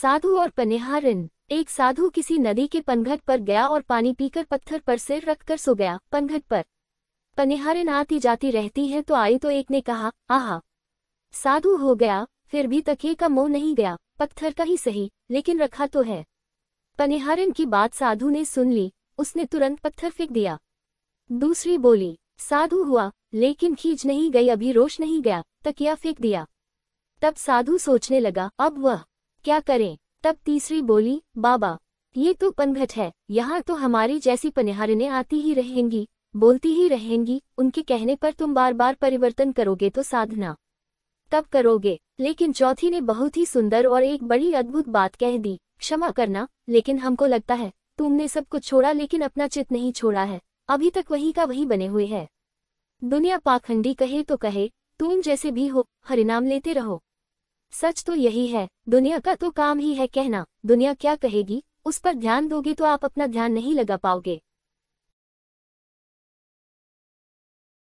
साधु और पनिहारिन एक साधु किसी नदी के पनघट पर गया और पानी पीकर पत्थर पर सिर रखकर सो गया पनघट पर पनिहारिन आती जाती रहती है तो आई तो एक ने कहा आहा साधु हो गया फिर भी तकिए का मोह नहीं गया पत्थर का ही सही लेकिन रखा तो है पनिहारिन की बात साधु ने सुन ली उसने तुरंत पत्थर फेंक दिया दूसरी बोली साधु हुआ लेकिन खींच नहीं गई अभी रोश नहीं गया तकिया फेंक दिया तब साधु सोचने लगा अब वह क्या करें तब तीसरी बोली बाबा ये तो पनघट है यहाँ तो हमारी जैसी पनिहारने आती ही रहेंगी बोलती ही रहेंगी उनके कहने पर तुम बार बार परिवर्तन करोगे तो साधना तब करोगे लेकिन चौथी ने बहुत ही सुंदर और एक बड़ी अद्भुत बात कह दी क्षमा करना लेकिन हमको लगता है तुमने सब कुछ छोड़ा लेकिन अपना चित नहीं छोड़ा है अभी तक वही का वही बने हुए है दुनिया पाखंडी कहे तो कहे तुम जैसे भी हो हरिनाम लेते रहो सच तो यही है दुनिया का तो काम ही है कहना दुनिया क्या कहेगी उस पर ध्यान दोगे तो आप अपना ध्यान नहीं लगा पाओगे